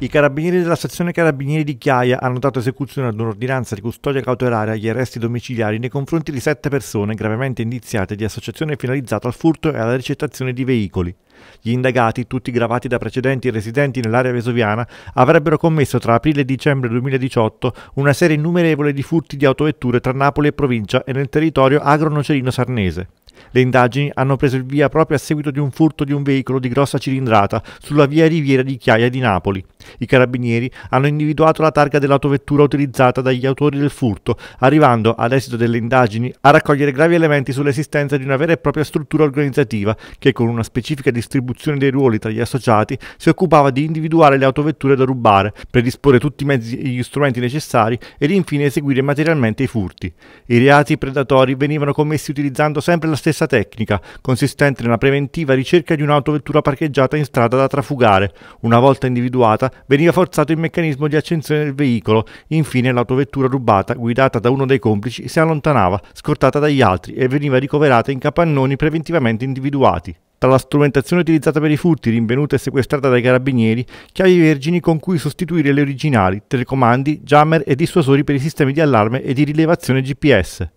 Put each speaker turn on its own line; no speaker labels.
I carabinieri della stazione Carabinieri di Chiaia hanno dato esecuzione ad un'ordinanza di custodia cautelare agli arresti domiciliari nei confronti di sette persone gravemente indiziate di associazione finalizzata al furto e alla ricettazione di veicoli. Gli indagati, tutti gravati da precedenti residenti nell'area vesuviana, avrebbero commesso tra aprile e dicembre 2018 una serie innumerevole di furti di autovetture tra Napoli e provincia e nel territorio agro-nocerino-sarnese. Le indagini hanno preso il via proprio a seguito di un furto di un veicolo di grossa cilindrata sulla via Riviera di Chiaia di Napoli. I carabinieri hanno individuato la targa dell'autovettura utilizzata dagli autori del furto, arrivando, ad esito delle indagini, a raccogliere gravi elementi sull'esistenza di una vera e propria struttura organizzativa che con una specifica distribuzione distribuzione dei ruoli tra gli associati, si occupava di individuare le autovetture da rubare, predisporre tutti i mezzi e gli strumenti necessari ed infine eseguire materialmente i furti. I reati predatori venivano commessi utilizzando sempre la stessa tecnica, consistente nella preventiva ricerca di un'autovettura parcheggiata in strada da trafugare. Una volta individuata, veniva forzato il meccanismo di accensione del veicolo, infine l'autovettura rubata, guidata da uno dei complici, si allontanava, scortata dagli altri e veniva ricoverata in capannoni preventivamente individuati tra la strumentazione utilizzata per i furti rinvenuta e sequestrata dai carabinieri, chiavi vergini con cui sostituire le originali, telecomandi, jammer e dissuasori per i sistemi di allarme e di rilevazione GPS.